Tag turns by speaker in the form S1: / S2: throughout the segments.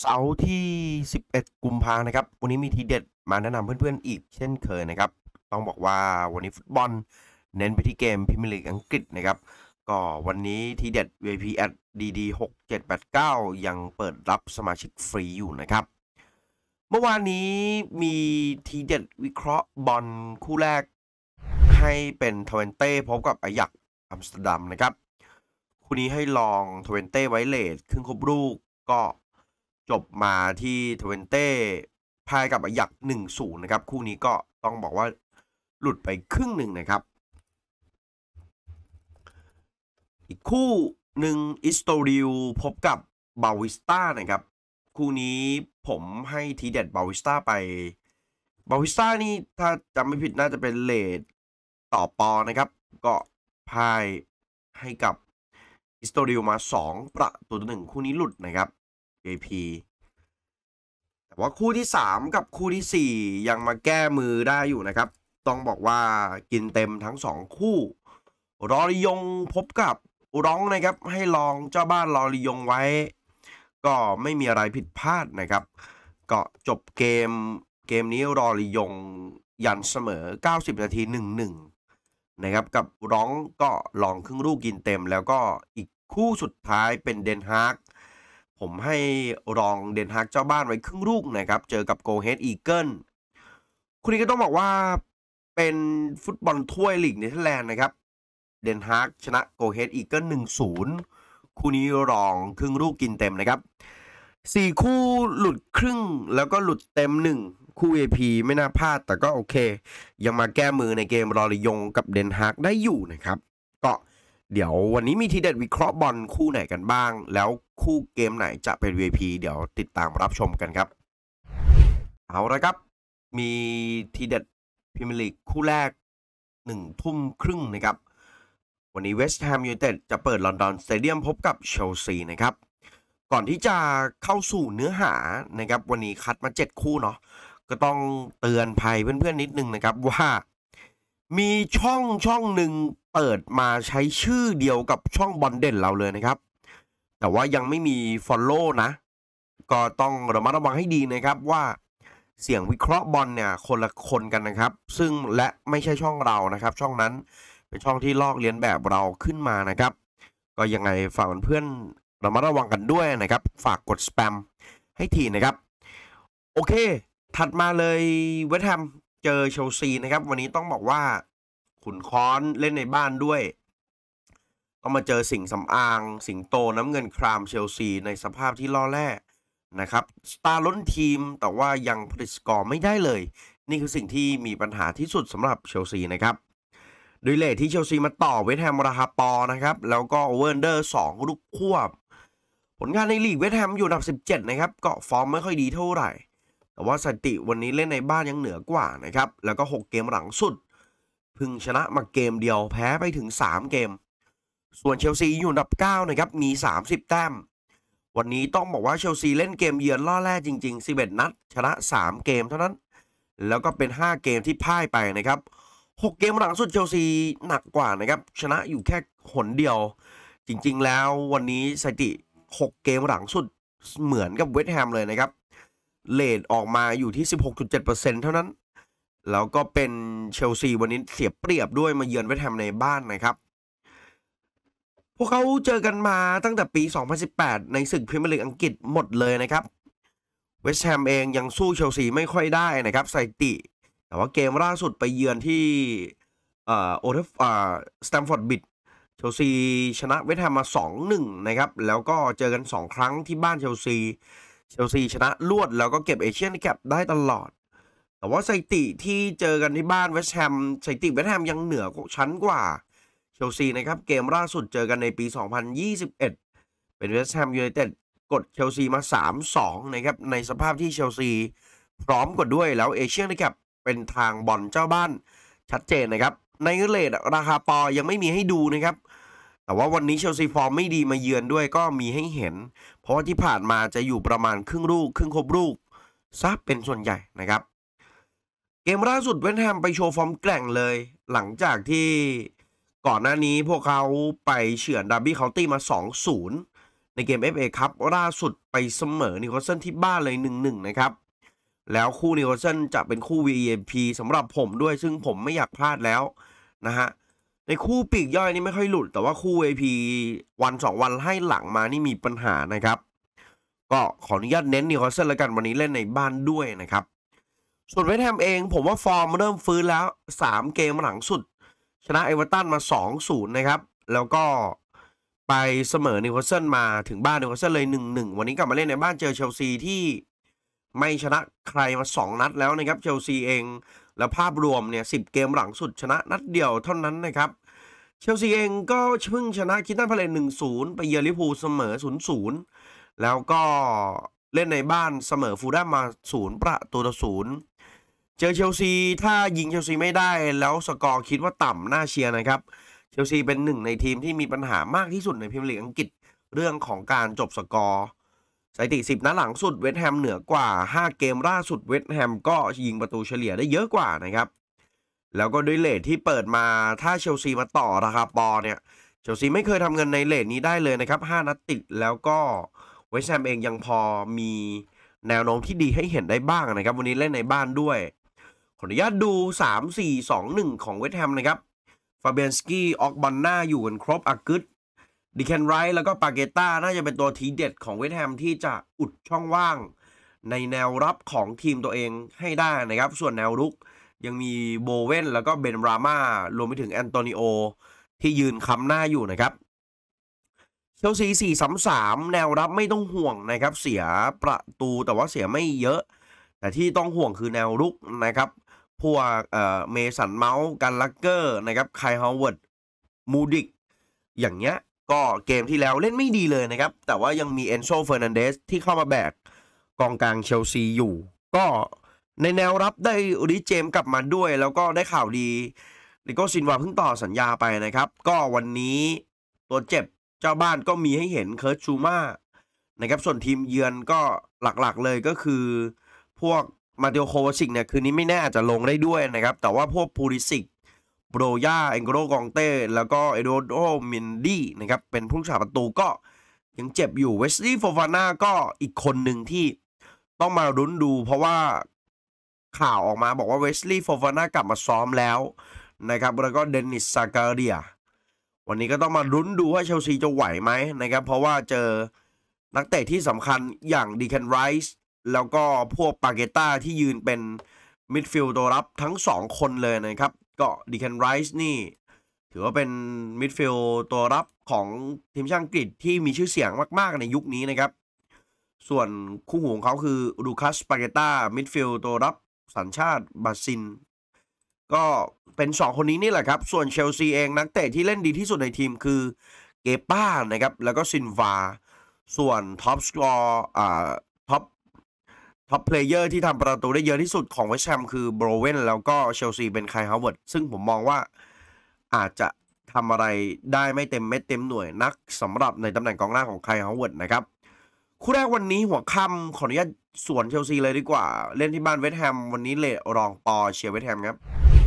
S1: เสาร์ที่ 11 กุมภานะครับ วันนี้มีทีเด็ดมาแนะนำเพื่อนๆอีกเช่นเคยนะครับ ต้องบอกว่าวันนี้ฟุตบอล เน้นไปที่เกมพิมพ์ลีกอังกฤษนะครับ ก็วันนี้ทีเด็ด v p s DD 6789ยังเปิดรับสมาชิกฟรีอยู่นะครับ เมื่อวานนี้มีทีเด็ดวิเคราะห์บอลคู่แรก ให้เป็นทเวนเต้พบกับอายักอัมสเตอร์ดัมนะครับ คู่นี้ให้ลองทเวนเต้ไวเลสครึ่งครบลูกก็จบมาที่ทเวนเต้พายกับอยักหนึ่งศูนย์นะครับ คู่นี้ก็ต้องบอกว่าหลุดไปครึ่งหนึ่งนะครับ อีกคู่หนึ่งอิสโตริวพบกับบาวิสต้านะครับ คู่นี้ผมให้ทีเด็ดบาวิสต้าไปบาวิสต้านี่ถ้าจำไม่ผิดน่าจะเป็นเลดต่อปอนะครับ ก็พายให้กับอิสโตริวมา 2 ประตูต่อหนึ่งคู่นี้หลุดนะครับ JP แต่ว่าคู่ที่ 3 กับคู่ที่ 4 ยังมาแก้มือได้อยู่นะครับ ต้องบอกว่ากินเต็มทั้ง 2 คู่รอริยงพบกับร้องนะครับให้ลองเจ้าบ้านรอริยงไว้ ก็ไม่มีอะไรผิดพลาดนะครับ ก็จบเกมเกมนี้รอริยง ยันเสมอ 90 นาที 1-1 นะครับกับร้องก็ลองครึ่งลูกกินเต็มแล้วก็อีกคู่สุดท้ายเป็นเดนฮาร์กผมให้รองเดนฮากเจ้าบ้านไว้ครึ่งลูกนะครับ เจอกับโกเฮดอีเกิลคู่นี้ก็ต้องบอกว่าเป็นฟุตบอลถ้วยลีกเนเธอร์แลนด์นะครับ เดนฮากชนะโกเฮดอีเกิลหนึ่งศูนย์คู่นี้รองครึ่งลูกกินเต็มนะครับสี่คู่หลุดครึ่งแล้วก็หลุดเต็มหนึ่งคู่เอพีไม่น่าพลาด แต่ก็โอเค ยังมาแก้มือในเกมรอริยงกับเดนฮากได้อยู่นะครับ ก็เดี๋ยววันนี้มีทีเด็ดวิเคราะห์บอลคู่ไหนกันบ้าง แล้วคู่เกมไหนจะเป็น VIP เดี๋ยวติดตามรับชมกันครับ เอาละครับมีทีเด็ดพรีเมียร์ลีกคู่แรกหนึ่งทุ่มครึ่งนะครับ วันนี้เวสต์แฮมยูไนเต็ดจะเปิดลอนดอนสเตเดียมพบกับเชลซีนะครับ ก่อนที่จะเข้าสู่เนื้อหานะครับวันนี้คัดมา 7 คู่เนาะก็ต้องเตือนภัยเพื่อนๆ นิดนึงนะครับว่ามีช่องช่องหนึ่งเปิดมาใช้ชื่อเดียวกับช่องบอลเด่นเราเลยนะครับแต่ว่ายังไม่มีฟอลโล่นะ ก็ต้องระมัดระวังให้ดีนะครับ ว่าเสียงวิเคราะห์บอลเนี่ยคนละคนกันนะครับซึ่งและไม่ใช่ช่องเรานะครับช่องนั้นเป็นช่องที่ลอกเลียนแบบเราขึ้นมานะครับ ก็ยังไงฝากเพื่อนระมัดระวังกันด้วยนะครับ ฝากกดสแปมให้ทีนะครับ โอเค ถัดมาเลยเวทแฮมเจอเชลซีนะครับ วันนี้ต้องบอกว่าขุนค้อนเล่นในบ้านด้วยต้องมาเจอสิ่งสำอาง สิงโตน้ำเงินครามเชลซีในสภาพที่ล่อแร่นะครับ สตาร์ล้นทีม แต่ว่ายังผลิตสกอร์ไม่ได้เลย นี่คือสิ่งที่มีปัญหาที่สุดสำหรับเชลซีนะครับดยเลทที่เชลซีมาต่อเวทแฮมราฮาปอนะครับ แล้วก็โอเวอร์เดอร์สองลูกควบ ผลงานในลีกเวทแฮมอยู่อันดับ17นะครับก็ฟอร์มไม่ค่อยดีเท่าไหร่แต่ว่าสถิติวันนี้เล่นในบ้านยังเหนือกว่านะครับ แล้วก็ 6 เกมหลังสุดพึงชนะ มาเกมเดียวแพ้ไปถึง 3 เกม ส่วนเชลซีอยู่อันดับ 9 นะครับ มี 30 แต้ม วันนี้ต้องบอกว่าเชลซีเล่นเกมเยือนล่อแร่จริงๆ11นัด ชนะ 3 เกมเท่านั้น แล้วก็เป็น 5 เกมที่พ่ายไปนะครับ 6 เกมหลังสุดเชลซีหนักกว่านะครับชนะอยู่แค่หนเดียว จริงๆแล้ววันนี้สถิติ 6เกมหลังสุดเหมือนกับเวสต์แฮมเลยนะครับเลทออกมาอยู่ที่ 16.7%เท่านั้น แล้วก็เป็นเชลซีวันนี้เสียเปรียบด้วยมาเยือนเวสต์แฮมในบ้านนะครับ พวกเขาเจอกันมาตั้งแต่ปี 2018 ในศึกพรีเมียร์ลีกอังกฤษหมดเลยนะครับ เวสต์แฮมเองยังสู้เชลซีไม่ค่อยได้นะครับส่ติ แต่ว่าเกมล่าสุดไปเยือนที่เอ่อโอเทฟอ่าสแตมฟอร์ดบิดเชลซีชนะเวสต์แฮมมา 2-1 นะครับ แล้วก็เจอกัน 2 ครั้งที่บ้านเชลซีเชลซี ชนะลวดแล้วก็เก็บเอเชียนแคปได้ตลอด แต่ว่าสถิติที่เจอกันที่บ้านเวสต์แฮมสถิติเวสต์แฮมยังเหนือชั้นกว่า เชลซีนะครับ เกมล่าสุดเจอกันในปี 2021 เป็นเวสต์แฮมยูไนเต็ดกดเชลซีมา 3-2 นะครับ ในสภาพที่เชลซีพร้อมกดด้วยแล้วเอเชียนแคปเป็นทางบอลเจ้าบ้านชัดเจนนะครับ ในเลทราคาปอยังไม่มีให้ดูนะครับแต่ว่าวันนี้เชลซีฟอร์มไม่ดีมาเยือนด้วยก็มีให้เห็น เพราะว่าที่ผ่านมาจะอยู่ประมาณครึ่งลูก ครึ่งครบลูกซะเป็นส่วนใหญ่นะครับ เกมล่าสุดเวนแฮมไปโชว์ฟอร์มแกร่งเลย หลังจากที่ก่อนหน้านี้พวกเขาไปเฉือนดับบี้เคาน์ตี้มา 2-0 ในเกม FA ครับล่าสุดไปเสมอนิโคลเซนที่บ้านเลย 1-1นะครับ แล้วคู่นิโคลเซนจะเป็นคู่ VIP สำหรับผมด้วยซึ่งผมไม่อยากพลาดแล้วนะฮะในคู่ปีกย่อยนี่ไม่ค่อยหลุด แต่ว่าคู่ AP วันสองวันให้หลังมานี่มีปัญหานะครับ ก็ขออนุญาตเน้นนิวคาสเซิลแล้วกันวันนี้เล่นในบ้านด้วยนะครับ ส่วนเวทแฮมเอง ผมว่าฟอร์มเริ่มฟื้นแล้ว 3 เกมหลังสุด ชนะเอเวอร์ตันมา2-0นะครับ แล้วก็ไปเสมอนิวคาสเซิลมาถึงบ้านนิวคาสเซิลเลย 1-1 วันนี้กลับมาเล่นในบ้านเจอเชลซีที่ไม่ชนะใครมา 2 นัดแล้วนะครับเชลซีเองและภาพรวมเนี่ยสิเกมหลังสุดชนะนัดเดียวเท่านั้นนะครับ เชลซีเองก็เพิ่งชนะคิตันพาเลหนึ่งศูนย์ไปเยอริรพูเสมอศูนย์ศูนย์แล้วก็เล่นในบ้านเสมอฟูด้ามาศูนย์ประตูต่อศูนย์เจอเชลซีถ้ายิงเชลซีไม่ได้ แล้วสกอร์คิดว่าต่ำน่าเชียร์นะครับ เชลซีเป็นหนึ่งในทีมที่มีปัญหามากที่สุดในพรีเมียร์ลีกอังกฤษเรื่องของการจบสกอร์สถิติ 10 นัดหลังสุด เวสต์แฮมเหนือกว่า 5 เกมล่าสุด เวสต์แฮมก็ยิงประตูเฉลี่ยได้เยอะกว่านะครับ แล้วก็ด้วยเลทที่เปิดมา ถ้าเชลซีมาต่อราคาปอเนี่ย เชลซีไม่เคยทำเงินในเลทนี้ได้เลยนะครับ 5 นัดติด แล้วก็เวสต์แฮมเองยังพอมีแนวโน้มที่ดีให้เห็นได้บ้างนะครับ วันนี้เล่นในบ้านด้วย ขออนุญาตดู 3 4 2 1 ของเวสต์แฮมนะครับ ฟาเบียนสกี้ออกบอลหน้าอยู่กันครบอากึศดิแคนไรท์แล้วก็ปาเกต้าน่าจะเป็นตัวทีเด็ดของเวสต์แฮม ที่จะอุดช่องว่าง ในแนวรับของทีมตัวเองให้ได้นะครับ ส่วนแนวรุกยังมีโบเวนแล้วก็เบนราม่ารวมไปถึงแอนโตนิโอที่ยืนค้ำหน้าอยู่นะครับเชลซีสี่สามสามแนวรับไม่ต้องห่วงนะครับ เสียประตูแต่ว่าเสียไม่เยอะ แต่ที่ต้องห่วงคือแนวรุกนะครับ พวกเอ่อเมสันเมาส์กันลักเกอร์นะครับไคฮาวเวิร์ดมูดิกอย่างเงี้ยก็เกมที่แล้วเล่นไม่ดีเลยนะครับ แต่ว่ายังมีเอนโซเฟอร์นันเดสที่เข้ามาแบกกองกลางเชลซีอยู่ ก็ในแนวรับได้ริเจมกลับมาด้วย แล้วก็ได้ข่าวดีลิโกซินวาเพิ่งต่อสัญญาไปนะครับ ก็วันนี้ ตัวเจ็บเจ้าบ้านก็มีให้เห็นเคิร์ชูมานะครับ ส่วนทีมเยือนก็หลักๆเลยก็คือ พวกมาเตโอโควาชิกเนี่ยคืนนี้ไม่แน่จะลงได้ด้วยนะครับแต่ว่าพวกพูริสิกโบรยาเองโกโรกองเต้แล้วก็เอโดโดมินดี้นะครับ เป็นผู้ชาประตูก็ยังเจ็บอยู่เวสลีย์ร์ฟาน่าก็อีกคนหนึ่งที่ต้องมารุ้นดูเพราะว่า ข่าวออกมาบอกว่าเวสลีย์ร์ฟาน่ากลับมาซ้อมแล้วนะครับ แล้วก็เดนิสซาการเรียวันนี้ก็ต้องมารุ้นดูว่าเชลซีจะไหวไหมนะครับ เพราะว่าเจอนักเตะที่สำคัญอย่างดีแคนไรส์แล้วก็พวกปาเกต้าที่ยืนเป็นมิดฟิลด์ตัวรับทั้ง 2 คนเลยนะครับก็ดีแคนไรส์นี่ ถือว่าเป็นมิดฟิลด์ตัวรับของทีมชาติอังกฤษที่มีชื่อเสียงมากๆ ในยุคนี้นะครับ ส่วนคู่หูของเขาคือดูคัสปาเกต้ามิดฟิลด์ตัวรับสัญชาติบราซิลก็เป็น 2 คนนี้นี่แหละครับ ส่วนเชลซีเองนักเตะที่เล่นดีที่สุดในทีมคือเกป้านะครับแล้วก็ซินวาส่วนท็อปสกอร์อ่าท็อปเพลเยอร์ที่ทำประตูได้เยอะที่สุดของเวสต์แฮมคือโบรเวนแล้วก็เชลซีเป็นไคลฮาวเวิร์ดซึ่งผมมองว่าอาจจะทำอะไรได้ไม่เต็มเม็ดเต็มหน่วยนักสำหรับในตำแหน่งกองหน้าของไคลฮาวเวิร์ดนะครับคู่แรกวันนี้หัวค่ำขออนุญาตสวนเชลซีเลยดีกว่า เล่นที่บ้านเวสต์แฮมวันนี้เลรองปอเชียร์เวสต์แฮมครับ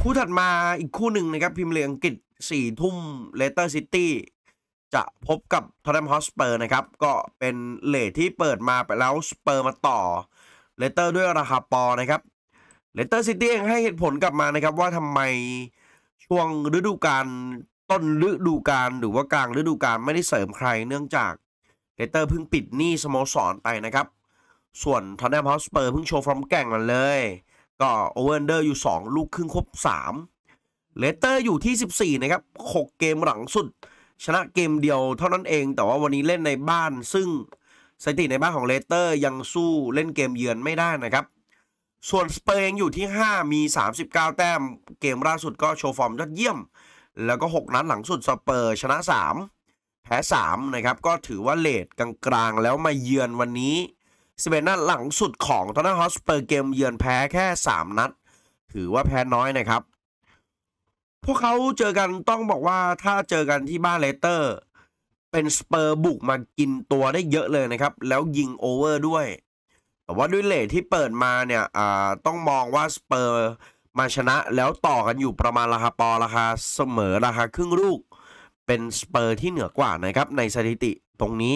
S1: คู่ถัดมาอีกคู่หนึ่งนะครับ พิมพ์เลียอังกฤษสี่ทุ่มเลสเตอร์ซิตี้จะพบกับทอตแนมฮอสเปอร์นะครับก็เป็นเลทที่เปิดมาไปแล้วสเปอร์มาต่อเลสเตอร์ด้วยราคาปอนะครับ เลสเตอร์ซิตี้เองให้เหตุผลกลับมานะครับ ว่าทำไมช่วงฤดูกาลต้นฤดูกาลหรือว่ากลางฤดูกาลไม่ได้เสริมใครเนื่องจากเลสเตอร์เพิ่งปิดหนี้สโมสรไปนะครับ ส่วนทอนแนมฮอสเปอร์เพิ่งโชว์ฟอร์มแก่งมาเลย ก็โอเวอร์เดอร์อยู่ 2 ลูกครึ่งครบ3เลสเตอร์อยู่ที่ 14 นะครับ6เกมหลังสุด ชนะเกมเดียวเท่านั้นเองแต่ว่าวันนี้เล่นในบ้าน ซึ่งสถิติในบ้านของเลสเตอร์ยังสู้เล่นเกมเยือนไม่ได้นะครับ ส่วนสเปร์งอยู่ที่ 5 มี 39 แต้มเกมล่าสุดก็โชว์ฟอร์มยอดเยี่ยม แล้วก็ 6 นัดหลังสุดสเปอร์ชนะ 3 แพ้3นะครับก็ถือว่าเลทกลางๆแล้วมาเยือนวันนี้สเปนนัดหลังสุดของทอนนาฮอสเปอร์เกมเยือนแพ้แค่ 3 นัด ถือว่าแพ้น้อยนะครับ พวกเขาเจอกันต้องบอกว่าถ้าเจอกันที่บ้านเลสเตอร์เป็นสเปอร์บุกมากินตัวได้เยอะเลยนะครับ แล้วยิงโอเวอร์ด้วยแต่ว่าด้วยเลทที่เปิดมาเนี่ยต้องมองว่าสเปอร์มาชนะแล้วต่อกันอยู่ประมาณราคาปอราคาเสมอราคาครึ่งลูก เป็นสเปอร์ที่เหนือกว่านะครับในสถิติตรงนี้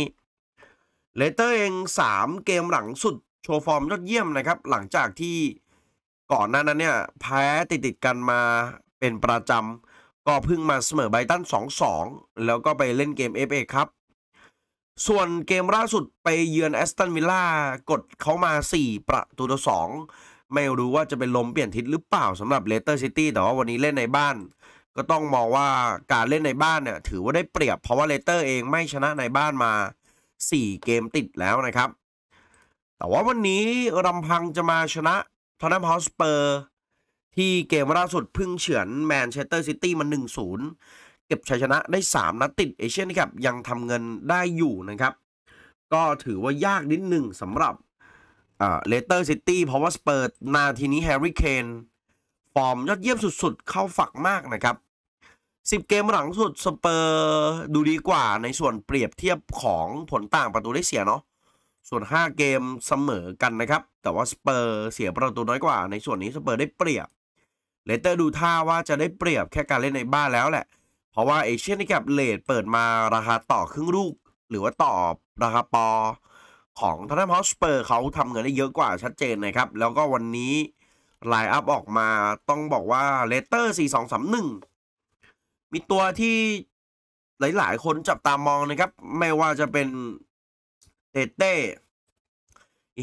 S1: เลเตอร์เอง3 เกมหลังสุดโชว์ฟอร์มยอดเยี่ยมนะครับ หลังจากที่ก่อนหน้านั้นเนี่ยแพ้ติดติดกันมาเป็นประจำก็เพิ่งมาเสมอไบตัน2-2 แล้วก็ไปเล่นเกม FA ครับ ส่วนเกมล่าสุดไปเยือนแอสตันวิลล่ากดเขามา 4 ประตูต่อ2ไม่รู้ว่าจะเป็นลมเปลี่ยนทิศหรือเปล่าสำหรับเลสเตอร์ซิตี้แต่ว่าวันนี้เล่นในบ้านก็ต้องมองว่าการเล่นในบ้านเนี่ย ถือว่าได้เปรียบเพราะว่าเลสเตอร์เองไม่ชนะในบ้านมา 4 เกมติดแล้วนะครับ แต่ว่าวันนี้รำพังจะมาชนะทอนนัมฮอสเปอร์ที่เกมล่าสุดพึ่งเฉือนแมนเชสเตอร์ซิตี้มา 1-0 เก็บชัยชนะได้ 3นัดติดเอเชียนครับยังทำเงินได้อยู่นะครับ ก็ถือว่ายากนิดหนึ่งสำหรับเลสเตอร์ซิตี้เพราะว่าสเปิร์นาทีนี้แฮร์รี่เคนฟอร์มยอดเยี่ยมสุดๆ เข้าฝักมากนะครับ 10 เกมหลังสุดสเปอร์ดูดีกว่าในส่วนเปรียบเทียบของผลต่างประตูได้เสียเนาะส่วน 5 เกมเสมอกันนะครับแต่ว่าสเปอร์เสียประตูน้อยกว่า ในส่วนนี้สเปอร์ได้เปรียบเลเตอร์ดูท่าว่าจะได้เปรียบแค่การเล่นในบ้านแล้วแหละ เพราะว่าเอเชียนในกับเลดเปิดมาราคาต่อครึ่งลูก หรือว่าต่อราคาปอ ของทนานฮอสเปอร์ เขาทำเงินได้เยอะกว่าชัดเจนนะครับ แล้วก็วันนี้ไลน์อัพออกมาต้องบอกว่าเลเตอร์4231 มีตัวที่หลายๆคนจับตามองนะครับ ไม่ว่าจะเป็นเตเต้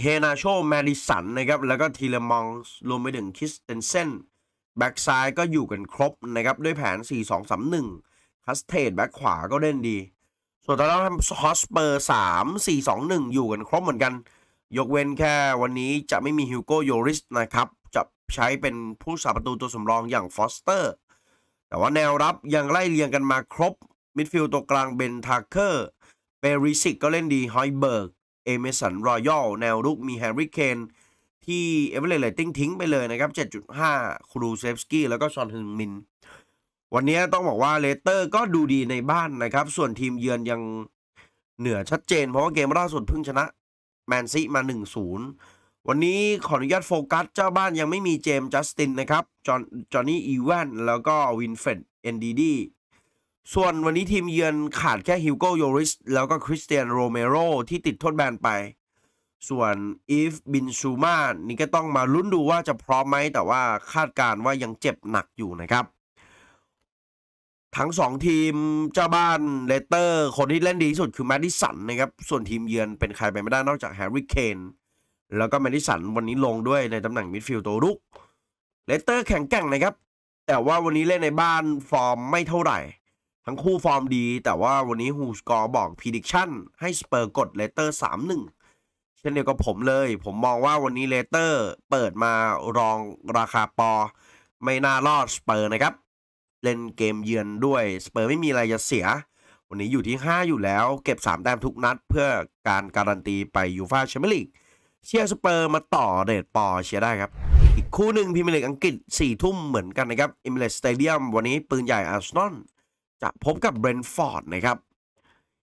S1: เฮนาโชแมดิสันนะครับแล้วก็ทีเลมองรวมไปถึงคิสเตนเซนแบ็กซ้ายก็อยู่กันครบนะครับด้วยแผน 4-2-3-1 คัสเทดแบ็กขวาก็เล่นดี ส่วนตอนนั้ฮอสเปอร์ 3-4-2-1 อยู่กันครบเหมือนกัน ยกเว้นแค่วันนี้จะไม่มีฮิวโกโยริสนะครับ จะใช้เป็นผู้สาประตูตัวสำรองอย่างฟอสเตอร์ แต่ว่าแนวรับยังไล่เรียงกันมาครบ มิดฟิลด์ตัวกลางเบนทาเคอร์ เปริสิกก็เล่นดีฮอยเบิร์ก เอเมสันรอยัลแนวรุกมีแฮร์รี่เคนที่เอเวอเรสต์เลตติ้ง ทิ้ง ไปเลยนะครับ 7.5 ครูเซฟสกี้แล้วก็ซอนฮึงมิน วันนี้ต้องบอกว่า เลเตอร์ก็ดูดีในบ้านนะครับ ส่วนทีมเยือนยังเหนือชัดเจน เพราะว่าเกมล่าสุดเพิ่งชนะ แมนซีมา 1-0 วันนี้ขออนุญาตโฟกัส เจ้าบ้านยังไม่มีเจมส์จัสติน นะครับ จอห์นจอห์นนี่อีแวนแล้วก็ วินเฟรดเอนดีดีส่วนวันนี้ทีมเยือนขาดแค่ฮิวโกโยริส แล้วก็คริสเตียนโรเมโรที่ติดโทษแบนไปส่วนอีฟบินซูมานี่ก็ต้องมาลุ้นดูว่าจะพร้อมไหมแต่ว่าคาดการว่ายังเจ็บหนักอยู่นะครับ ทั้ง2ทีมเจ้าบ้านเลเตอร์คนที่เล่นดีที่สุดคือแมดดิสันนะครับส่วนทีมเยือนเป็นใครไปไม่ได้นอกจากแฮร์รี่เคนแล้วก็แมดดิสันวันนี้ลงด้วยในตำแหน่งมิดฟิลด์ตัวรุกเลเตอร์แข็งแกร่งนะครับ แต่ว่าวันนี้เล่นในบ้านฟอร์มไม่เท่าไหร่ ทั้งคู่ฟอร์มดี แต่ว่าวันนี้ฮูสกอร์บอกพิดิคชั่นให้สเปอร์กดเลเตอร์3-1เช่นเดียวกับผมเลย ผมมองว่าวันนี้เลเตอร์เปิดมารองราคาปอไม่น่ารอดสเปอร์นะครับ เล่นเกมเยือนด้วยสเปอร์ไม่มีอะไรจะเสีย วันนี้อยู่ที่ 5 อยู่แล้ว เก็บ 3แต้มทุกนัดเพื่อการการันตีไปยูฟาแชมเปี้ยนลีกเชียร์สเปอร์มาต่อเดทปอเชียร์ได้ครับ อีกคู่หนึ่งพิมพ์เล็กอังกฤษ 4 ทุ่มเหมือนกันนะครับอิมเลสสเตเดียมวันนี้ปืนใหญ่อาร์เซนอลจะพบกับเบรนฟอร์ดนะครับ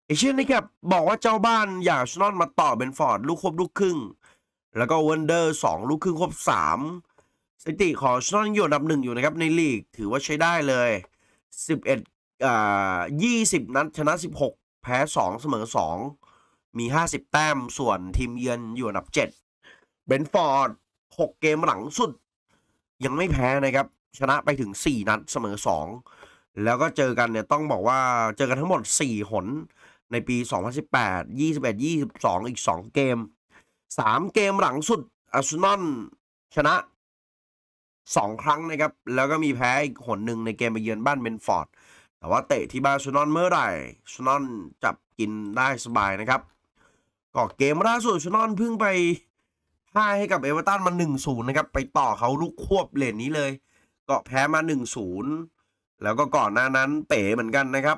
S1: ไอเช่นนี้รับ บอกว่าเจ้าบ้านอย่างชนอนมาต่อเบนฟอร์ด ลูกครบลูกครึ่ง แล้วก็วันเดอร์สองลูกครึ่งครบสามสถิติของชนอนอยู่อันดับหนึ่งอยู่นะครับในลีก ถือว่าใช้ได้เลยสิบเอ็ดอ่ายี่สิบนัดชนะสิบหกแพ้สองเสมอสองมีห้าสิบแต้มส่วนทีมเยือนอยู่อันดับดเบนฟอร์ดหกเกมหลังสุด ยังไม่แพ้นะครับ ชนะไปถึงสี่นัดเสมอสองแล้วก็เจอกันเนี่ยต้องบอกว่าเจอกันทั้งหมด4หนในปี2018 21 22อีก 2 เกม 3 เกมหลังสุดอาร์เซนอลชนะ 2 ครั้งนะครับ แล้วก็มีแพ้อีกหนหนึ่งในเกมไปเยือนบ้านเบนฟอร์ด แต่ว่าเตะที่บ้านร์เซนอลเมื่อไหร่อาร์เซนอลจับกินได้สบายนะครับ ก็เกมล่าสุดอาร์เซนอลเพิ่งไปพ่ายให้กับเอเวอเร์ตันมา1-0นะครับ ไปต่อเขาลูกควบเลนนี้เลย ก็แพ้มา1-0แล้วก็ก่อนหน้านั้นเป๋เหมือนกันนะครับ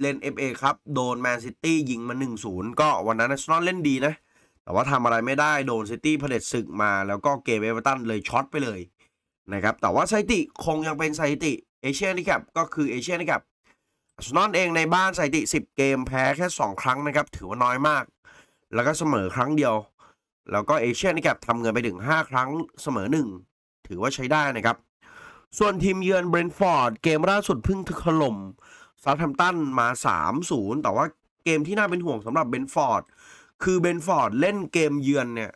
S1: เล่น FA ครับ โดนแมนซิตี้ยิงมา1-0ก็วันนั้นอสเนอลเล่นดีนะแต่ว่าทำอะไรไม่ได้โดนซิตี้เผด็จศึกมา แล้วก็เกมเอเวอร์ตันเลยช็อตไปเลยนะครับแต่ว่าสถิติคงยังเป็นสถิติเอเชียนี่ครับก็คือเอเชียนี่ครับอสนอลเองในบ้านสถิติ 10 เกมแพ้แค่ 2 ครั้งนะครับ ถือว่าน้อยมาก แล้วก็เสมอครั้งเดียว แล้วก็เอเชียนี่ครับทำเงินไปถึง 5 ครั้งเสมอ 1 ถือว่าใช้ได้นะครับส่วนทีมเยือนเบรนฟอร์ดเกมล่าสุดพึ่งถล่มซัตแฮมตันมา 3-0 แต่ว่าเกมที่น่าเป็นห่วงสำหรับเบนฟอร์ดคือเบนฟอร์ดเล่นเกมเยือนเนี่ย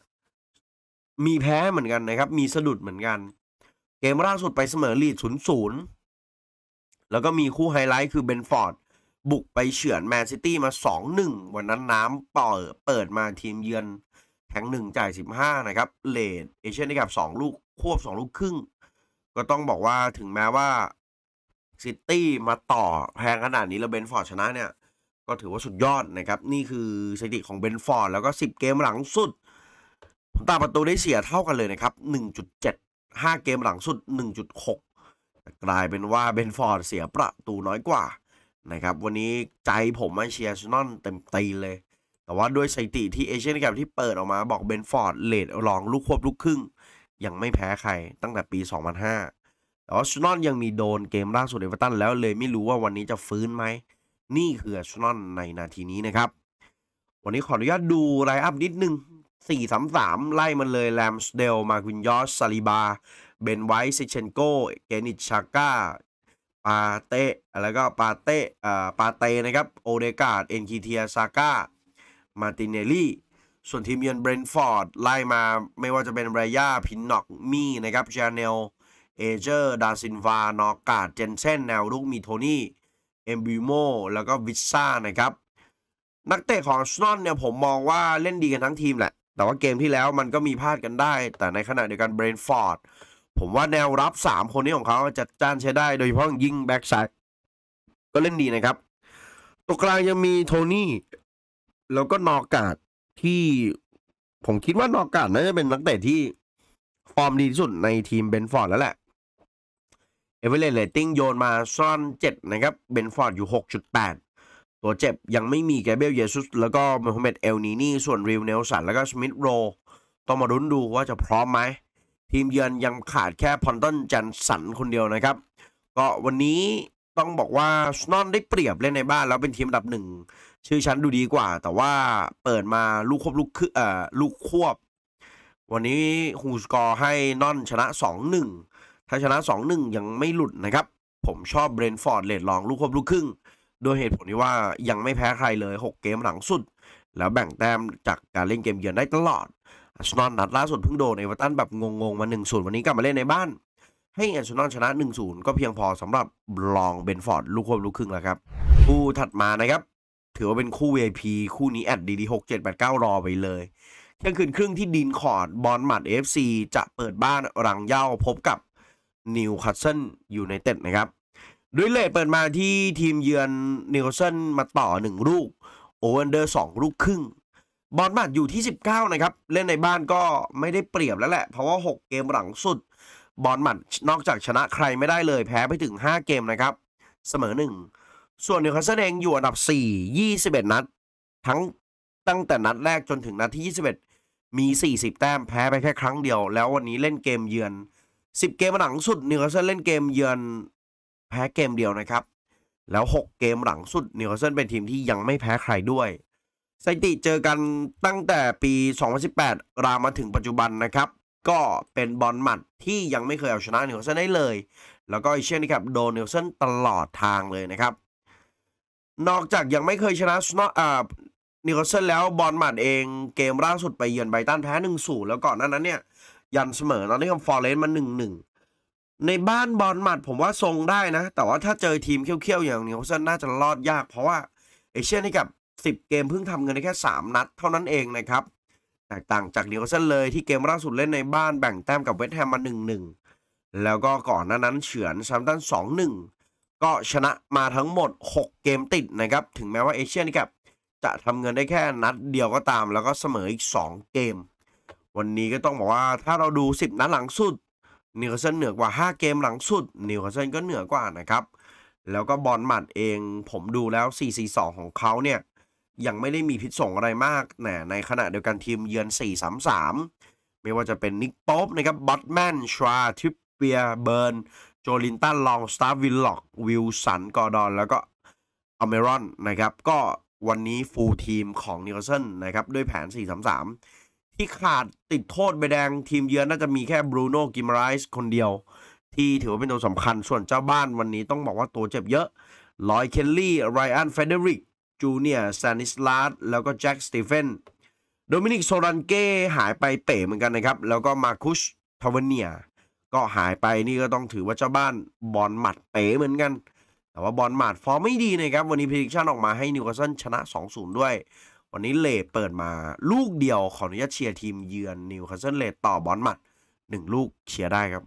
S1: มีแพ้เหมือนกันนะครับ มีสะดุดเหมือนกัน เกมล่าสุดไปเสมอลีด 0-0 แล้วก็มีคู่ไฮไลท์คือเบนฟอร์ดบุกไปเฉือนแมนซิตี้มา 2-1 วันนั้นน้ำเปิดเปิดมาทีมเยือนแทงหนึ่งจ่าย15 นะครับ เลดเอเชียนได้กับ 2 ลูก ควบ2 ลูกครึ่ง ก็ต้องบอกว่าถึงแม้ว่าซิตี้มาต่อแพงขนาดนี้แล้วเบนฟอร์ดชนะเนี่ย ก็ถือว่าสุดยอดนะครับ นี่คือสถิติของเบนฟอร์ดแล้วก็ 10 เกมหลังสุดตาประตูได้เสียเท่ากันเลยนะครับ 1.7 5 เกมหลังสุด 1.6 กลายเป็นว่าเบนฟอร์ดเสียประตูน้อยกว่านะครับวันนี้ใจผมมาเชียร์ชนอนเต็มตีเลย แต่ว่าด้วยสถิติที่เอเชียนแคปที่เปิดออกมาบอกเบนฟอร์ดเลดรองลูกควบลูกครึ่งยังไม่แพ้ใครตั้งแต่ปี2005แต่อารนอนยังมีโดนเกมล่าสุดเอเวอร์ตันแล้วเลยไม่รู้ว่าวันนี้จะฟื้นไหม นี่คืออาร์นอนในนาทีนี้นะครับ วันนี้ขออนุญาตดูไล์อัพนิดนึงสี่สามสามไล่มันเลยแลมสเดล มาวินยอสซาลิบาเบนไวท์เซเชนโกเกนิชาก้าปาเต้แล้วก็ปาเต้อ่าปาเต้นะครับโอเดกาดเอ็นคีเทียซาก้ามาติเนลลี่ส่วนทีมเยือนเบรนฟอร์ดไล่มาไม่ว่าจะเป็นไรยาพินนอกมี่นะครับชาเนลเอเจอร์ดาซินวานอกาดเจนเซนแนวรุกมีโทนี่เอมบิโมแล้วก็วิซซ่านะครับ นักเตะของชนอนเนี่ยผมมองว่าเล่นดีกันทั้งทีมแหละแต่ว่าเกมที่แล้วมันก็มีพลาดกันได้ แต่ในขณะเดียวกันเบรนฟอร์ดผมว่าแนวรับ 3 คนนี้ของเขาจัดจ้านใช้ได้โดยเฉพาะยิงแบ็กไซด์ก็เล่นดีนะครับตัวกลางยังมีโทนี่แล้วก็นอกาดที่ ผมคิดว่านอกาดน่าจะเป็นนักเตะที่ฟอร์มดีที่สุดในทีมเบนฟอร์ดแล้วแหละเอเวอเรสต์เรตติ้งโยนมาซ่อน7นะครับเบนฟอร์ดอยู่ 6.8 ตัวเจ็บ ยังไม่มีแกเบลเยซุส แล้วก็มูฮัมเหม็ดเอลนีนี่ ส่วนริวเนลสันแล้วก็สมิธโรต้องมาดุนดูว่าจะพร้อมไหม ทีมเยือนยังขาดแค่พอนตันจันสันคนเดียวนะครับ ก็วันนี้ต้องบอกว่าสนอนได้เปรียบเล่นในบ้านแล้วเป็นทีมอันดับหนึ่งชื่อชั้นดูดีกว่า แต่ว่าเปิดมาลูกควบลูกคือเอ่อลูกควบ วันนี้ฮูสกอร์ให้นอนชนะ2-1ถ้าชนะ 2-1 ยังไม่หลุดนะครับ ผมชอบเบรนฟอร์ดเลดลองลูกควบลูกครึ่งโดยเหตุผลที่ว่ายังไม่แพ้ใครเลย6เกมหลังสุด แล้วแบ่งแต้มจากการเล่นเกมเยือนได้ตลอดอาร์เซนอลนัดล่าสุดเพิ่งโดนเอเวอร์ตันแบบงงๆมา 1-0 วันนี้กลับมาเล่นในบ้าน ให้อาร์เซนอลชนะ1นก็เพียงพอสำหรับลองเบนฟอร์ดลูกควบลูกครึ่งแล้วครับ คู่ถัดมานะครับถือว่าเป็นคู่ VIP คู่นี้แอดดีดีหกเจ็ดแปดเก้ารอไปเลยเที่ยงคืนครึ่งที่ดินคอร์ดบอลหมัดเอฟซีจะเปิดบ้านรังเย่าพบกับนิวคาสเซิลอยู่ในเต็ดนะครับ ด้วยเลทเปิดมาที่ทีมเยือนนิวคาสเซิลมาต่อ 1 ลูกโอเวนเดอร์2ลูกครึ่ง บอลมัดอยู่ที่ 19 นะครับ เล่นในบ้านก็ไม่ได้เปรียบแล้วแหละ เพราะว่า 6 เกมหลังสุด บอลมัดนอกจากชนะใครไม่ได้เลยแพ้ไปถึง 5 เกมนะครับ เสมอ 1 ส่วนนิวคาสเซิลเองอยู่อันดับ 4 21 นัด ทั้งตั้งแต่นัดแรกจนถึงนัดที่ 21 มี 40 แต้มแพ้ไปแค่ครั้งเดียว แล้ววันนี้เล่นเกมเยือนสิบเกมหลังสุดนิวคาสเซิลเล่นเกมเยือนแพ้เกมเดียวนะครับแล้วหกเกมหลังสุดนิวคาสเซิลเป็นทีมที่ยังไม่แพ้ใครด้วยสถิติเจอกันตั้งแต่ปี2018รามาถึงปัจจุบันนะครับก็เป็นบอลหมัดที่ยังไม่เคยเอาชนะนิวคาสเซิลได้เลยแล้วก็อเช่นนี้ครับโดนนิวคาสเซิลตลอดทางเลยนะครับนอกจากยังไม่เคยชนะนิวคาสเซิลแล้วบอลหมัดเองเกมล่าสุดไปเยือนไบตันแพ้1-0แล้วก่อนหน้านั้นเนี่ยยันเสมอตอนนี้กับฟอร์เรสต์มาหนึ่งหนึ่งในบ้านบอลหมัดผมว่าทรงได้นะ แต่ว่าถ้าเจอทีมเขี้ยวๆ อย่างนี้เขาน่าจะรอดยาก เพราะว่าเอเชียนี่กับ10 เกมเพิ่งทำเงินได้แค่ 3 นัด เท่านั้นเองนะครับ แตกต่างจากนิวคาสเซิลเลยที่เกมล่าสุดเล่นในบ้านแบ่งแต้มกับเวสต์แฮมมา1-1แล้วก็ก่อนหน้านั้นเฉือนซัมตัน2-1 ก็ชนะมาทั้งหมด 6 เกมติดนะครับถึงแม้ว่าเอเชียนี่กับจะทำเงินได้แค่นัดเดียวก็ตามแล้วก็เสมออีก 2 เกมวันนี้ก็ต้องบอกว่าถ้าเราดู 10 นัดหลังสุดนิวคาสเซิลเหนือกว่า 5 เกมหลังสุดนิวคาสเซิลก็เหนือกว่านะครับ แล้วก็บอลหมัดเองผมดูแล้ว 4-4-2 ของเขาเนี่ย ยังไม่ได้มีพิษส่งอะไรมากนะในขณะเดียวกันทีมเยือน 4-3-3 ไม่ว่าจะเป็นนิกป๊อปนะครับบัตแมนชวาทิปเปียเบิร์นโจลินตันลองสตาร์วิลล็อกวิลสันกอร์ดอนแล้วก็อเมรอนนะครับก็วันนี้ฟูลทีมของนิวคาสเซิลนะครับด้วยแผน4-3-3ที่ขาดติดโทษใบแดงทีมเยือนน่าจะมีแค่บรูโน่กิมไรส์คนเดียว ที่ถือว่าเป็นตัวสำคัญส่วนเจ้าบ้านวันนี้ต้องบอกว่าตัวเจ็บเยอะลอยเคลลี่ไรอันเฟเดริกจูเนียร์ซานิสลาสแล้วก็แจ็คสตีเฟนโดมินิกโซรันเก้หายไปเป๋เหมือนกันนะครับ แล้วก็มาคุชทาวเนียก็หายไปนี่ก็ต้องถือว่าเจ้าบ้านบอลหมัดเป๋เหมือนกัน แต่ว่าบอลหมัดฟอร์มไม่ดีนะครับ วันนี้พิจิชันออกมาให้นิวคาสเซิลชนะ 2-0 ด้วยวันนี้เลเปิดมาลูกเดียวขออนุญาตเชียร์ทีมเยือนนิวคาสเซิลเลต่อบอลหมัดหนึ่งลูกเชียร์ได้ครับ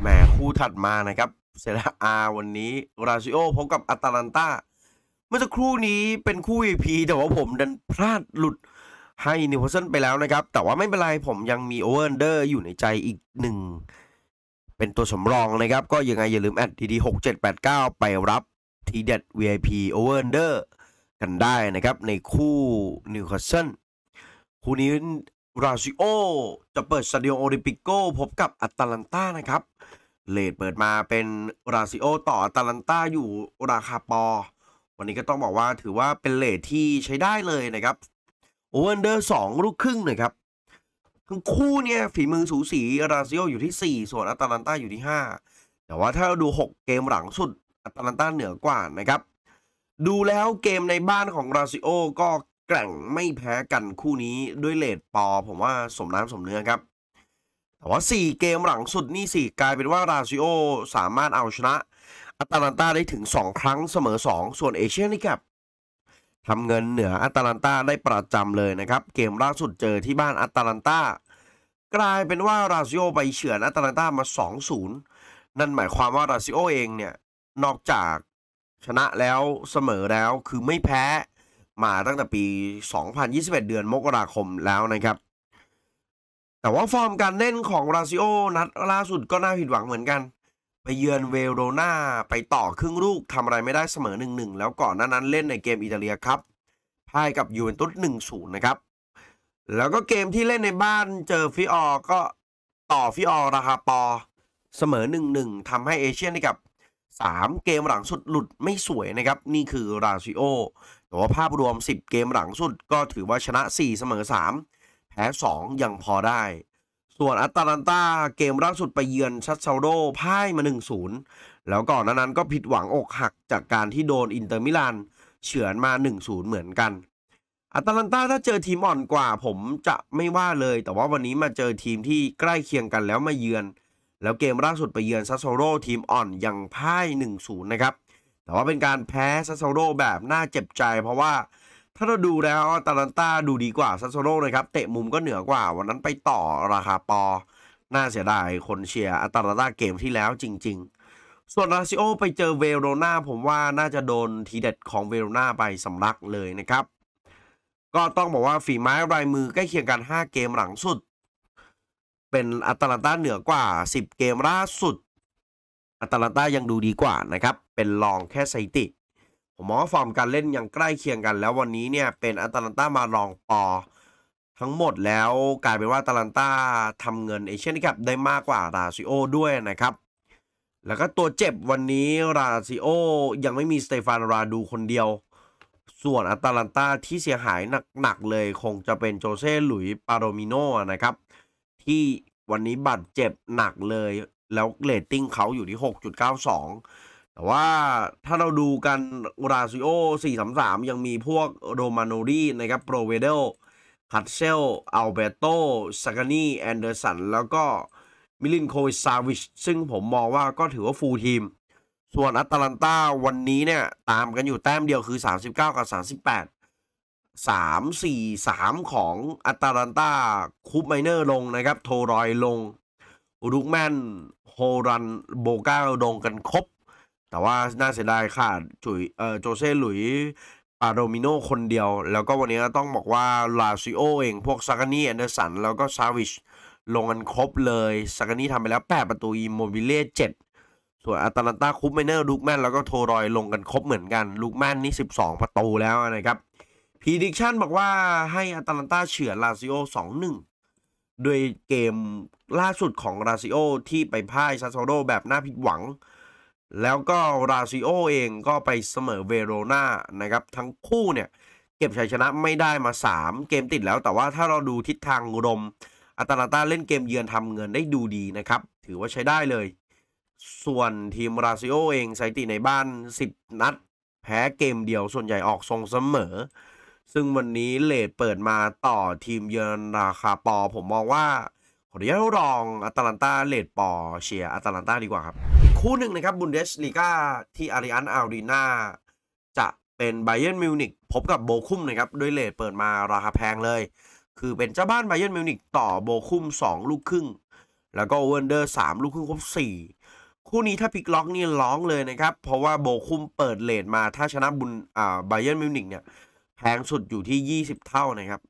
S1: แหมคู่ถัดมานะครับ เซราอาวันนี้ราซิโอพบกับอัตาลนตาเมื่อสักครู่นี้เป็นคู่ EP แต่ว่าผมดันพลาดหลุดให้นิวคาสเซิลไปแล้วนะครับ แต่ว่าไม่เป็นไร ผมยังมีโอเวอร์เดอร์อยู่ในใจอีกหนึ่งเป็นตัวสำรองนะครับก็ยังไงอย่าลืมแอดดีดีหกเจ็ดแปดเก้าไปรับทีเด็ด VIP วอร์เดอร์กันได้นะครับ ในคู่นิวคาสเซิลคู่นี้ราซิโอ จะเปิดสเดียโอลิปิโกพบกับอัตแลนตานะครับเลดเปิดมาเป็นราซิโอ ต่ออัตแลนตาอยู่ราคาปอ วันนี้ก็ต้องบอกว่าถือว่าเป็นเลดที่ใช้ได้เลยนะครับโอเวอร์เดอร์สองลูกครึ่งนะครับทั้งคู่เนี่ยฝีมือสูสีราซิโอ อยู่ที่ 4 ส่วนอัตแลนตาอยู่ที่5แต่ว่าถ้าเราดู 6 เกมหลังสุดอัตแลนตาเหนือกว่านะครับดูแล้วเกมในบ้านของราซิโอก็แกร่งไม่แพ้กันคู่นี้ด้วยเลดปอผมว่าสมน้ำสมเนื้อครับ แต่ว่า 4 เกมหลังสุดนี่สิกลายเป็นว่าราซิโอสามารถเอาชนะอัตแลนตาได้ถึง 2 ครั้งเสมอ 2 ส่วนเอเชียนี่ครับทำเงินเหนืออัตแลนตาได้ประจำเลยนะครับ เกมล่าสุดเจอที่บ้านอัตแลนตากลายเป็นว่าราซิโอไปเฉือนอัตแลนตามา2-0นั่นหมายความว่าราซิโอเองเนี่ยนอกจากชนะแล้วเสมอแล้วคือไม่แพ้มาตั้งแต่ปี 2021 เดือนมกราคมแล้วนะครับ แต่ว่าฟอร์มการเล่นของราซิโอนัดล่าสุดก็น่าผิดหวังเหมือนกัน ไปเยือนเวโรนาไปต่อครึ่งลูกทำอะไรไม่ได้เสมอ1-1แล้วก่อนนั้นเล่นในเกมอิตาเลียครับพ่ายกับยูเวนตุส1-0 นะครับ แล้วก็เกมที่เล่นในบ้านเจอฟิออก็ต่อฟิออราคาปอเสมอ1-1ทำให้เอเชียนไกับ3 เกมหลังสุดหลุดไม่สวยนะครับ นี่คือราซิโอแต่ว่าภาพรวม 10 เกมหลังสุดก็ถือว่าชนะ4เสมอ3แพ้ 2 ยังพอได้ ส่วนอัตแลนตาเกมล่าสุดไปเยือนชัดเซาโดพ่ายมา 1-0 แล้วก่อนนั้นก็ผิดหวังอกหักจากการที่โดนอินเตอร์มิลานเฉือนมา 1-0 เหมือนกันอัตแลนตาถ้าเจอทีมอ่อนกว่าผมจะไม่ว่าเลย แต่ว่าวันนี้มาเจอทีมที่ใกล้เคียงกันแล้วมาเยือนแล้วเกมล่าสุดไปเยือนซัสโซโรทีมอ่อนอยังพ่าย 1-0 นะครับ แต่ว่าเป็นการแพ้ซัสโซโรแบบน่าเจ็บใจ เพราะว่าถ้าเราดูแล้วตาลันตาดูดีกว่าซัสโซโรนะครับ เตะมุมก็เหนือกว่า วันนั้นไปต่อราคาปอ น่าเสียดายคนเชียร์อัตาลันตาเกมที่แล้วจริง ๆ ส่วนราซิโอไปเจอเวโรนาผมว่าน่าจะโดนทีเด็ดของเวโรนาไปสำลักเลยนะครับก็ต้องบอกว่าฝีไม้ลายมือใกล้เคียงกัน 5 เกมหลังสุดเป็นอัตลันตาเหนือกว่า 10 เกมล่าสุดอัตลันตายังดูดีกว่านะครับเป็นรองแค่ไซติ ผมมองว่าฟอร์มการเล่นยังใกล้เคียงกัน แล้ววันนี้เนี่ยเป็นอัตลันตามารองปอทั้งหมดแล้วกลายเป็นว่าอัตาลันตาทำเงินเอเชียนคัพได้มากกว่าราซิโอด้วยนะครับ แล้วก็ตัวเจ็บวันนี้ราซิโอยังไม่มีสเตฟานราดูคนเดียวส่วนอัตลันตาที่เสียหายหนักๆเลยคงจะเป็นโจเซ่หลุยปาโรมิโนนะครับที่วันนี้บาดเจ็บหนักเลย แล้วเรตติ้งเขาอยู่ที่ 6.92 แต่ว่าถ้าเราดูกันราซิโอ 433 ยังมีพวกโรมาโนรีนะครับโปรเวเดลฮัตเซลอัลเบโตซากานีแอนเดอร์สัน แล้วก็ มิลินโควิซาวิช ซึ่งผมมองว่าก็ถือว่าฟูลทีม ส่วนอัตแลนตาวันนี้เนี่ย ตามกันอยู่แต้มเดียวคือ 39 กับ 38สสามี่สามของอัตาลนตาคูปไมเนอร์ลงนะครับ โทรอยลงรุกแมนโฮรันโบก้าลงกันครบ แต่ว่าน่าเสียดายขาดจุยเอ่อโจเซ่หลุยปาโดมิโนคนเดียว แล้วก็วันนี้ต้องบอกว่าลาซิโอเอง พวกซากานี่แอนเดอร์สันแล้วก็ซาวิชลงกันครบเลยซากานี่ทำไปแล้ว 8 ประตูอิโมบิเล่เจ็ดส่วนอัตาลนตาคุปไมเนอร์ลูกแมนแล้วก็โทรอยลงกันครบเหมือนกันลูกแมนนี่ 12 ประตูแล้วนะครับพีดิคชันบอกว่าให้อัตแลนตาเฉือนลาซิโอสองหน่งโดยเกมล่าสุดของลาซิโอ ที่ไปพ่ายซาโซโดแบบน่าผิดหวัง แล้วก็ลาซิโอ เองก็ไปเสมอเวโรนานะครับ ทั้งคู่เนี่ย เก็บชัยชนะไม่ได้มา 3 เกมติดแล้วแต่ว่าถ้าเราดูทิศทางรมอัตแลนตาเล่นเกมเยือนทำเงินได้ดูดีนะครับ ถือว่าใช้ได้เลย ส่วนทีมราซิโอเองสถิติในบ้าน 10 นัด แพ้เกมเดียวส่วนใหญ่ออกทรงเสมอซึ่งวันนี้เลดเปิดมาต่อทีมเยือนราคาปอผมมองว่า ขออนุญาตรองอัตแลนตาเลดปอเชียร์อัตแลนตาดีกว่าครับ คู่หนึ่งนะครับบุนเดสลีกาที่อาริอันอารีนาจะเป็นไบเยนมิวนิกพบกับโบคุมนะครับด้วยเลดเปิดมาราคาแพงเลย คือเป็นเจ้าบ้านไบเยนมิวนิกต่อโบคุม2 ลูกครึ่ง แล้วก็เวนเดอร์ 3 ลูกครึ่งครบ 4 คู่นี้ถ้าพลิกล็อกนี่ร้องเลยนะครับเพราะว่าโบคุมเปิดเลดมาถ้าชนะบุนอ่าไบเยนมิวนิกเนี่ยแพงสุดอยู่ที่ 20 เท่านะครับ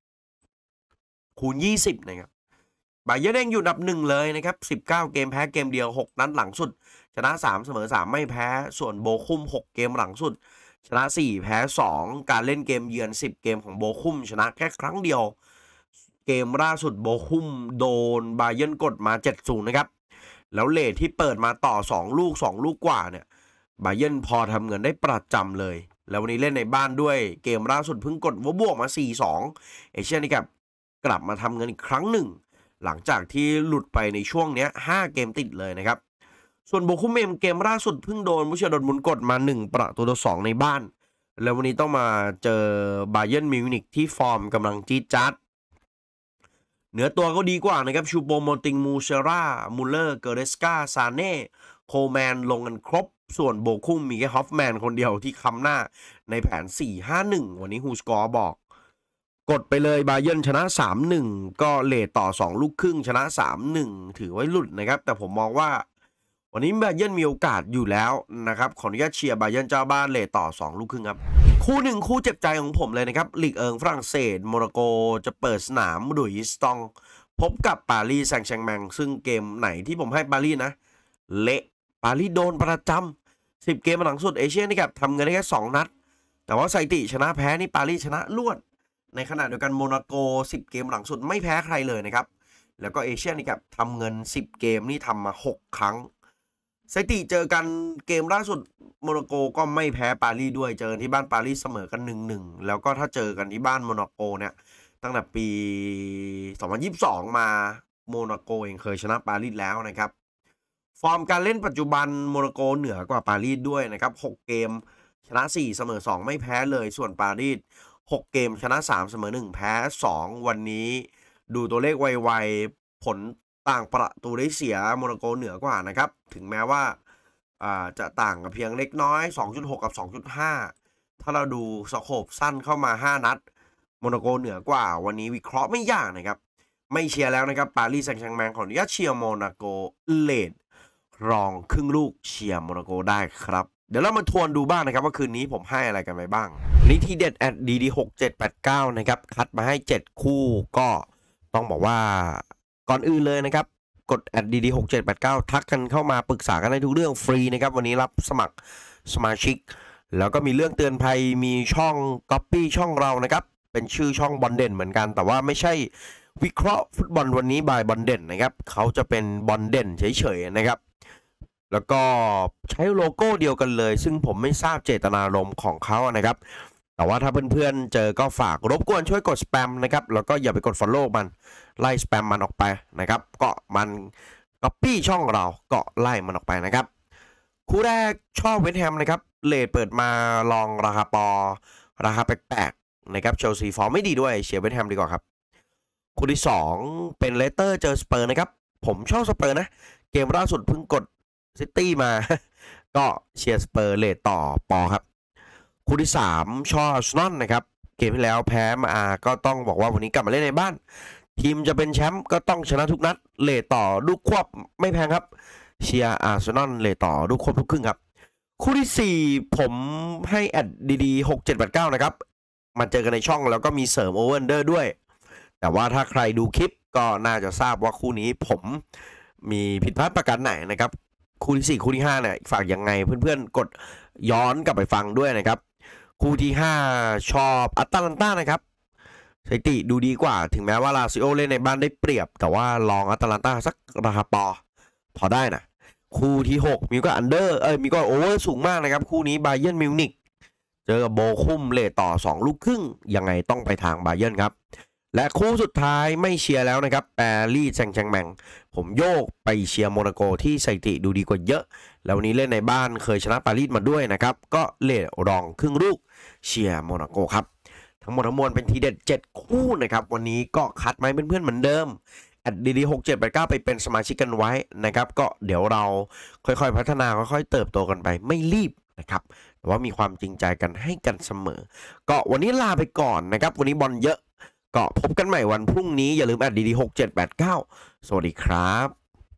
S1: คูณ 20 นะครับบาเยอร์เด้งอยู่ดับหนึ่งเลยนะครับ 19 เกมแพ้เกมเดียว 6 นัดหลังสุด ชนะ 3 เสมอ 3 ไม่แพ้ส่วนโบคุม6 เกมหลังสุด ชนะ 4 แพ้ 2 การเล่นเกมเยือน 10 เกมของโบคุมชนะแค่ครั้งเดียว เกมล่าสุด โบคุมโดนบาเยอร์กดมา7-0นะครับ แล้วเลทที่เปิดมาต่อ 2 ลูก 2 ลูกกว่าเนี่ยบาเยอร์พอทำเงินได้ประจำเลยแล้ววันนี้เล่นในบ้านด้วยเกมล่าสุดเพิ่งกดวบวกมา 4-2 เอเชียนี่ครับกลับมาทำเงินอีกครั้งหนึ่ง หลังจากที่หลุดไปในช่วงนี้ 5 เกมติดเลยนะครับ ส่วนโบคุมเมมเกมล่าสุดเพิ่งโดนมุชดนมุนกดมา 1 ประตูต่อ 2 ในบ้าน แล้ววันนี้ต้องมาเจอบาเยร์นมิวนิกที่ฟอร์มกำลังจี๊ดจัด เหนือตัวก็ดีกว่านะครับชูโปโมติงมูเชรามูเลอร์ เกเรสกาซาเน่ โคแมนลงกันครบส่วนโบคุ้มมีแค่ฮอฟแมนคนเดียวที่คำหน้าในแผน 4-5-1 วันนี้ฮูสกอร์บอก กดไปเลยบาเยิร์นชนะ 3-1 ก็เลทต่อ 2 ลูกครึ่งชนะ 3-1 ถือไว้หลุดนะครับ แต่ผมมองว่า วันนี้บาเยิร์นมีโอกาสอยู่แล้วนะครับ ขออนุญาตเชียร์บาเยิร์นเจ้าบ้าน เลทต่อ 2 ลูกครึ่งครับ คู่หนึ่งคู่เจ็บใจของผมเลยนะครับลีกเอิงฝรั่งเศสโมร็อกโกจะเปิดสนามดุยสตองพบกับปารีสแซงต์แชงแมงซึ่งเกมไหนที่ผมให้ปารีสนะ เละปารีสโดนประจำ10 เกมหลังสุดเอเชียนี่ครับทำเงินได้แค่ 2 นัด แต่ว่าไซติชนะแพ้นี่ปารีสชนะลวด ในขณะเดียวกันโมนาโก 10 เกมหลังสุดไม่แพ้ใครเลยนะครับ แล้วก็เอเชียนี่ครับทำเงิน 10 เกมนี่ทำมา 6 ครั้งไซติเจอกันเกมล่าสุดโมนาโกก็ไม่แพ้ปารีสด้วยเจอที่บ้านปารีสเสมอกันหนึ่งหนึ่งแล้วก็ถ้าเจอกันที่บ้านโมนาโกเนี่ยตั้งแต่ปี2022 มาโมนาโกเองเคยชนะปารีสแล้วนะครับฟอร์มการเล่นปัจจุบันโมนาโกเหนือกว่าปารีสด้วยนะครับ 6 เกม ชนะ 4 เสมอ2 ไม่แพ้เลย ส่วนปารีส6เกมชนะ 3 เสมอ1 แพ้ 2 วันนี้ดูตัวเลขไวๆผลต่างประตูได้เสียโมนาโกเหนือกว่านะครับ ถึงแม้ว่าจะต่างกับเพียงเล็กน้อย 2.6 กับ 2.5 ถ้าเราดูสโคบสั้นเข้ามา 5 นัด โมนาโกเหนือกว่า วันนี้วิเคราะห์ไม่ยากนะครับไม่เชียร์แล้วนะครับปารีสแซงต์แชงแมงขออนุญาตเชียร์โมนาโกเลดรองครึ่งลูกเชียร์โมนาโกได้ครับ เดี๋ยวเรามาทวนดูบ้างนะครับ ว่าคืนนี้ผมให้อะไรกันไปบ้าง นี่ที่เด็ดแอดดีดีหกเจ็ดแปดเก้านะครับ คัดมาให้ 7 คู่ก็ต้องบอกว่าก่อนอื่นเลยนะครับ กดแอดดีดีหกเจ็ดแปดเก้าทักกันเข้ามาปรึกษากันได้ทุกเรื่องฟรีนะครับ วันนี้รับสมัครสมาชิก แล้วก็มีเรื่องเตือนภัย มีช่องก๊อปปี้ช่องเรานะครับเป็นชื่อช่องบอลเด่นเหมือนกัน แต่ว่าไม่ใช่วิเคราะห์ฟุตบอลวันนี้บายบอลเด่นนะครับเขาจะเป็นบอลเด่นเฉยๆนะครับแล้วก็ใช้โลโก้เดียวกันเลย ซึ่งผมไม่ทราบเจตนารมณ์ของเขานะครับ แต่ว่าถ้าเพื่อนๆเจอก็ฝากรบกวน ช่วยกดสแปมนะครับแล้วก็อย่าไปกด Follow มันไล่สแปมมันออกไปนะครับ ก็มันก็ปี้ช่องเราก็ไล่มันออกไปนะครับ คู่แรกชอบเวนแฮมนะครับเลดเปิดมาลองราคาปอ ราคาแปลกๆนะครับเชลซีฟอร์ไม่ดีด้วยเชียร์เวนแฮมดีกว่าครับคู่ที่ 2 เป็นเลสเตอร์เจอสเปอร์นะครับผมชอบสเปอร์นะเกมล่าสุดเพิ่งกดซิตี้มาก็เชียร์สเปอร์ เลตต่อปอครับ คู่ที่ 3 ชอชนอนนะครับ เกมที่แล้วแพ้มาอาก็ต้องบอกว่าวันนี้กลับมาเล่นในบ้าน ทีมจะเป็นแชมป์ก็ต้องชนะทุกนัด เลตต่อลูกควบไม่แพงครับ เชียร์อาร์เซนอลเลตต่อลูกควบทุกครึ่งครับ คู่ที่ 4 ผมให้แอดดีๆหกเจ็ดเก้านะครับมาเจอกันในช่องแล้วก็มีเสริมโอเวอร์เดอร์ด้วย แต่ว่าถ้าใครดูคลิปก็น่าจะทราบว่าคู่นี้ผมมีผิดพลาดประการไหนนะครับคู่ที่สี่คู่ที่ห้าเนี่ยฝากยังไงเพื่อนๆกดย้อนกลับไปฟังด้วยนะครับ คู่ที่ห้าชอบอัตแลนตานะครับสถิติดูดีกว่า ถึงแม้ว่าลาซิโอเล่นในบ้านได้เปรียบ แต่ว่าลองอัตแลนตาสักราคาปอ พอได้นะคู่ที่ 6มิวก็อันเดอร์เอ้ยมิวก็โอเวอร์สูงมากนะครับ คู่นี้บาเยร์นมิวนิกเจอกับโบคุมเลต่อ 2 ลูกครึ่ง ยังไงต้องไปทางบาเยร์นครับและคู่สุดท้ายไม่เชียร์แล้วนะครับแปรีสแซงต์แชงแมง ผมโยกไปเชียร์โมนาโกที่สถิติดูดีกว่าเยอะ แล้ววันนี้เล่นในบ้านเคยชนะปารีสมาด้วยนะครับ ก็เลดรองครึ่งลูกเชียร์โมนาโกครับ ทั้งหมดทั้งมวลเป็นทีเด็ด 7 คู่นะครับ วันนี้ก็คัดไม้เพื่อนๆเหมือนเดิมแอดดีดีหกเจ็ดแปดเก้าไปเป็นสมาชิกกันไว้นะครับ ก็เดี๋ยวเราค่อยๆพัฒนาค่อยๆเติบโตกันไปไม่รีบนะครับ แต่ว่ามีความจริงใจกันให้กันเสมอ ก็วันนี้ลาไปก่อนนะครับ วันนี้บอลเยอะก็พบกันใหม่วันพรุ่งนี้ อย่าลืมแอดดีดีหกเจ็ดแปดเก้าสวัสดีครับ